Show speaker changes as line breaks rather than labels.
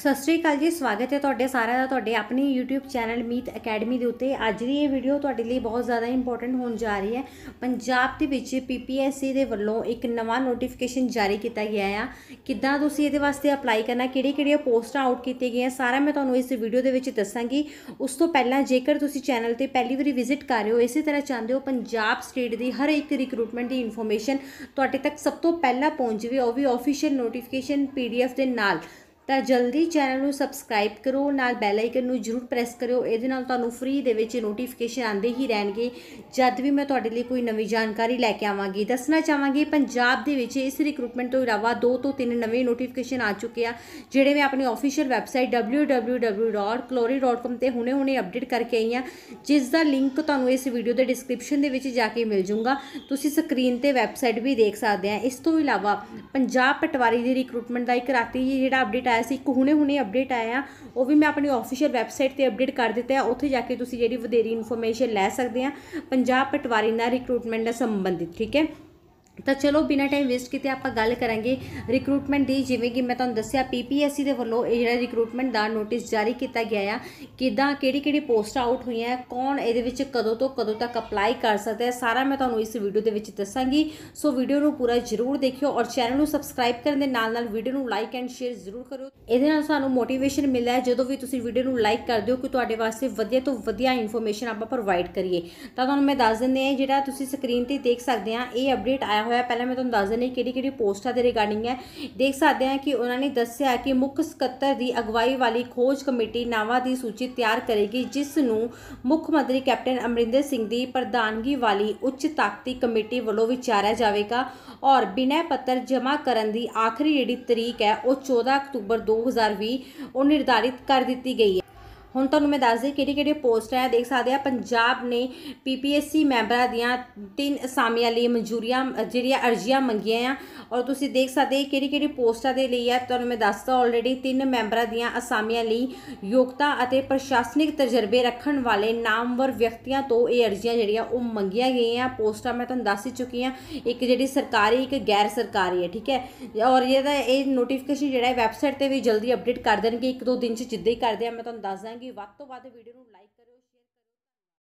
ਸਤਿ ਸ਼੍ਰੀ ਅਕਾਲ ਜੀ ਸਵਾਗਤ ਹੈ ਤੁਹਾਡੇ ਸਾਰਿਆਂ ਦਾ ਤੁਹਾਡੇ ਆਪਣੇ YouTube ਚੈਨਲ ਮੀਤ ਅਕੈਡਮੀ ਦੇ ਉੱਤੇ ਅੱਜ ਦੀ ਇਹ ਵੀਡੀਓ ਤੁਹਾਡੇ ਲਈ ਬਹੁਤ ਜ਼ਿਆਦਾ ਇੰਪੋਰਟੈਂਟ ਹੋਣ ਜਾ ਰਹੀ ਹੈ ਪੰਜਾਬ ਦੇ ਵਿੱਚ ਪੀਪੀਐਸਸੀ ਦੇ ਵੱਲੋਂ ਇੱਕ ਨਵਾਂ ਨੋਟੀਫਿਕੇਸ਼ਨ ਜਾਰੀ ਕੀਤਾ ਗਿਆ ਆ ਕਿੱਦਾਂ ਤੁਸੀਂ ਇਹਦੇ ਵਾਸਤੇ ਅਪਲਾਈ ਕਰਨਾ ਕਿਹੜੀ ਕਿਹੜੀ ਪੋਸਟਾਂ ਆਊਟ ਕੀਤੀਆਂ ਗਈਆਂ ਸਾਰਾ ਮੈਂ ਤੁਹਾਨੂੰ ਇਸ ਵੀਡੀਓ ਦੇ ਵਿੱਚ ਦੱਸਾਂਗੀ ਉਸ ਤੋਂ ਪਹਿਲਾਂ ਜੇਕਰ ਤੁਸੀਂ ਚੈਨਲ ਤੇ ਪਹਿਲੀ ਵਾਰੀ ਵਿਜ਼ਿਟ ਕਰ ਰਹੇ ਹੋ ਇਸੇ ਤਰ੍ਹਾਂ ਚਾਹੁੰਦੇ ਹੋ ਪੰਜਾਬ ਸਟੇਟ ਦੀ ਹਰ ਇੱਕ ਰਿਕਰੂਟਮੈਂਟ ਦੀ ਇਨਫੋਰਮੇਸ਼ਨ ਤੁਹਾਡੇ ਤੱਕ ਸਭ ਤੋਂ ਪਹਿਲਾਂ ਪਹੁੰਚਵੇ ਉਹ ਵੀ ਆਫੀਸ਼ੀਅਲ ਨੋਟੀਫਿਕੇਸ਼ਨ ਪੀਡੀਐਫ ਦੇ ਨਾਲ ਤਾਂ ਜਲਦੀ ਚੈਨਲ ਨੂੰ ਸਬਸਕ੍ਰਾਈਬ ਕਰੋ ਨਾਲ ਬੈਲ ਆਈਕਨ ਨੂੰ ਜਰੂਰ ਪ੍ਰੈਸ ਕਰਿਓ ਇਹਦੇ ਨਾਲ ਤੁਹਾਨੂੰ ਫ੍ਰੀ ਦੇ ਵਿੱਚ ਨੋਟੀਫਿਕੇਸ਼ਨ ਆਉਂਦੇ ਹੀ ਰਹਿਣਗੇ ਜਦ ਵੀ ਮੈਂ ਤੁਹਾਡੇ ਲਈ ਕੋਈ ਨਵੀਂ ਜਾਣਕਾਰੀ ਲੈ ਕੇ ਆਵਾਂਗੀ ਦੱਸਣਾ ਚਾਹਾਂਗੀ ਪੰਜਾਬ ਦੇ ਵਿੱਚ ਇਸ ਰਿਕਰੂਟਮੈਂਟ ਤੋਂ ਇਲਾਵਾ ਦੋ ਤੋਂ ਤਿੰਨ ਨਵੇਂ ਨੋਟੀਫਿਕੇਸ਼ਨ ਆ ਚੁੱਕੇ ਆ ਜਿਹੜੇ ਮੈਂ ਆਪਣੀ ਅਫੀਸ਼ੀਅਲ ਵੈਬਸਾਈਟ www.clory.com ਤੇ ਹੁਣੇ-ਹੁਣੇ ਅਪਡੇਟ ਕਰਕੇ ਆਈ ਆ ਜਿਸ ਦਾ ਲਿੰਕ ਤੁਹਾਨੂੰ ਇਸ ਵੀਡੀਓ ਦੇ ਡਿਸਕ੍ਰਿਪਸ਼ਨ ਦੇ ਵਿੱਚ ਜਾ ਕੇ ਮਿਲ ਜਾਊਗਾ ਤੁਸੀਂ ਸਕਰੀਨ ਤੇ ਵੈਬਸਾਈਟ ਵੀ ਦੇਖ ਸਕਦੇ ਆ ਇਸ ਤੋਂ ਇਲਾਵਾ ਪੰਜਾਬ ਪਟਵਾਰੀ ਦੀ ਰਿਕਰੂਟਮੈਂਟ ਦਾ ਇੱਕ ਰਾਤੀ ਜਿਹੜਾ ਅਪਡੇਟ ਆਇਆ ਸੀ ਇੱਕ ਹੁਣੇ-ਹੁਣੇ ਅਪਡੇਟ ਆਇਆ ਉਹ ਵੀ ਮੈਂ ਆਪਣੀ ਆਫੀਸ਼ੀਅਲ ਵੈਬਸਾਈਟ ਤੇ ਅਪਡੇਟ ਕਰ ਦਿੱਤਾ ਹੈ ਉੱਥੇ ਜਾ ਕੇ ਤੁਸੀਂ ਜਿਹੜੀ ਵਧੇਰੀ ਇਨਫੋਰਮੇਸ਼ਨ ਲੈ ਸਕਦੇ ਆ ਪੰਜਾਬ ਪਟਵਾਰੀ ਨਾਲ ਰਿਕਰੂਟਮੈਂਟ ਨਾਲ ਸੰਬੰਧਿਤ ਠੀਕ ਹੈ ਤਾਂ ਚਲੋ ਬਿਨਾ ਟਾਈਮ ਵੇਸਟ ਕੀਤੇ ਆਪਾਂ ਗੱਲ ਕਰਾਂਗੇ ਰਿਕਰੂਟਮੈਂਟ ਦੀ ਜਿਵੇਂ ਕਿ ਮੈਂ ਤੁਹਾਨੂੰ ਦੱਸਿਆ ਪੀਪੀਐਸਸੀ ਦੇ ਵੱਲੋਂ ਇਹ ਜਿਹੜਾ ਰਿਕਰੂਟਮੈਂਟ ਦਾ ਨੋਟਿਸ ਜਾਰੀ ਕੀਤਾ ਗਿਆ ਆ ਕਿਦਾਂ ਕਿਹੜੀ ਕਿਹੜੀ ਪੋਸਟ ਆਊਟ ਹੋਈਆਂ ਕੌਣ ਇਹਦੇ ਵਿੱਚ ਕਦੋਂ ਤੋਂ ਕਦੋਂ ਤੱਕ ਅਪਲਾਈ ਕਰ ਸਕਦਾ ਹੈ ਸਾਰਾ ਮੈਂ ਤੁਹਾਨੂੰ ਇਸ ਵੀਡੀਓ ਦੇ ਵਿੱਚ ਦੱਸਾਂਗੀ ਸੋ ਵੀਡੀਓ ਨੂੰ ਪੂਰਾ ਜ਼ਰੂਰ ਦੇਖਿਓ ਔਰ ਚੈਨਲ ਨੂੰ ਸਬਸਕ੍ਰਾਈਬ ਕਰਨ ਦੇ ਨਾਲ ਨਾਲ ਵੀਡੀਓ ਨੂੰ ਲਾਈਕ ਐਂਡ ਸ਼ੇਅਰ ਜ਼ਰੂਰ ਕਰੋ ਇਹਦੇ ਨਾਲ ਸਾਨੂੰ ਮੋਟੀਵੇਸ਼ਨ ਮਿਲਦਾ ਹੈ ਜਦੋਂ ਵੀ ਤੁਸੀਂ ਵੀਡੀਓ ਨੂੰ ਲਾਈਕ ਕਰਦੇ ਹੋ ਕਿ ਤੁਹਾਡੇ ਵਾਸਤੇ ਵਧੀਆ ਤੋਂ ਵਧੀਆ ਇਨਫੋਰਮੇਸ਼ਨ ਆਪਾਂ ਪ੍ਰੋਵਾਈਡ ਕਰੀਏ ਤਾਂ ਤੁਹਾਨੂੰ ਮੈਂ ਦੱਸ ਦਿੰਦੇ ਆ ਜਿਹੜਾ ਤੁਸੀਂ ਸਕਰੀਨ ਤੇ ਦੇਖ ਸਕਦੇ ਆ ਇਹ ਅਪਡੇਟ ਆਇਆ ਹੋਇਆ ਪਹਿਲਾਂ ਮੈਂ ਤੁਹਾਨੂੰ ਦੱਸ ਦਿੰਦੀ ਕਿਹੜੀ ਕਿਹੜੀ ਪੋਸਟਾਂ ਦੇ ਰਿਗਾਰਡਿੰਗ ਹੈ ਦੇਖ ਸਕਦੇ ਹਾਂ ਕਿ ਉਹਨਾਂ ਨੇ ਦੱਸਿਆ ਕਿ ਮੁੱਖ ਸਕੱਤਰ ਦੀ ਅਗਵਾਈ ਵਾਲੀ ਖੋਜ ਕਮੇਟੀ ਨਾਵਾਂ ਦੀ ਸੂਚੀ ਤਿਆਰ ਕਰੇਗੀ ਜਿਸ ਨੂੰ ਮੁੱਖ ਮੰਤਰੀ ਕੈਪਟਨ ਅਮਰਿੰਦਰ ਸਿੰਘ ਦੀ ਪ੍ਰਧਾਨਗੀ ਵਾਲੀ ਉੱਚ ਤਾਕਤੀ ਕਮੇਟੀ ਵੱਲੋਂ ਵਿਚਾਰਿਆ ਜਾਵੇਗਾ ਔਰ ਬਿਨੈ ਪੱਤਰ ਜਮ੍ਹਾਂ ਕਰਨ ਦੀ ਆਖਰੀ ਜਿਹੜੀ ਤਰੀਕ ਹੈ ਉਹ 14 ਅਕਤੂਬਰ 2020 ਉਹ ਨਿਰਧਾਰਿਤ ਕਰ ਦਿੱਤੀ ਗਈ ਹੈ ਹੁਣ ਤੁਹਾਨੂੰ ਮੈਂ ਦੱਸ ਦੇ ਕਿਹੜੀ ਕਿਹੜੀ ਪੋਸਟ ਹੈ ਦੇਖ ਸਕਦੇ ਆ ਪੰਜਾਬ ਨੇ ਪੀਪੀਐਸਸੀ ਮੈਂਬਰਾਂ ਦੀਆਂ ਤਿੰਨ ਅਸਾਮੀਆਂ ਲਈ ਮਨਜ਼ੂਰੀਆਂ ਜਿਹੜੀਆਂ ਅਰਜ਼ੀਆਂ ਮੰਗੀਆਂ ਆ ਔਰ ਤੁਸੀਂ ਦੇਖ ਸਕਦੇ ਕਿਹੜੀ ਕਿਹੜੀ ਪੋਸਟਾਂ ਦੇ ਲਈ ਆ ਤੁਹਾਨੂੰ ਮੈਂ ਦੱਸਦਾ ਆਲਰੇਡੀ ਤਿੰਨ ਮੈਂਬਰਾਂ ਦੀਆਂ ਅਸਾਮੀਆਂ ਲਈ ਯੋਗਤਾ ਅਤੇ ਪ੍ਰਸ਼ਾਸਨਿਕ ਤਜਰਬੇ ਰੱਖਣ ਵਾਲੇ ਨਾਮਵਰ ਵਿਅਕਤੀਆਂ ਤੋਂ ਇਹ ਅਰਜ਼ੀਆਂ ਜਿਹੜੀਆਂ ਉਹ ਮੰਗੀਆਂ ਗਈਆਂ ਪੋਸਟਾਂ ਮੈਂ ਤੁਹਾਨੂੰ ਦੱਸ ਹੀ ਚੁੱਕੀ ਆ ਇੱਕ ਜਿਹੜੀ ਸਰਕਾਰੀ ਇੱਕ ਗੈਰ ਸਰਕਾਰੀ ਹੈ ਠੀਕ ਹੈ ਔਰ ਇਹਦਾ ਇਹ ਨੋਟੀਫਿਕੇਸ਼ਨ ਜਿਹੜਾ ਹੈ ਵੈਬਸਾਈਟ ਤੇ ਵੀ ਜਲਦੀ ਅਪਡੇਟ ਕਰ ਦੇਣਗੇ ਇੱਕ ਦੋ ਦਿਨ ਚ ਜਿੱਦੇ ਹੀ ਕਰਦੇ ਆ ਮੈਂ ਤੁਹਾਨੂੰ ਦੱਸ ਦਾਂਗੀ ਹੋਵੇਗੀ ਵੱਧ ਤੋਂ ਵੱਧ ਵੀਡੀਓ ਨੂੰ ਲਾਈਕ ਕਰਿਓ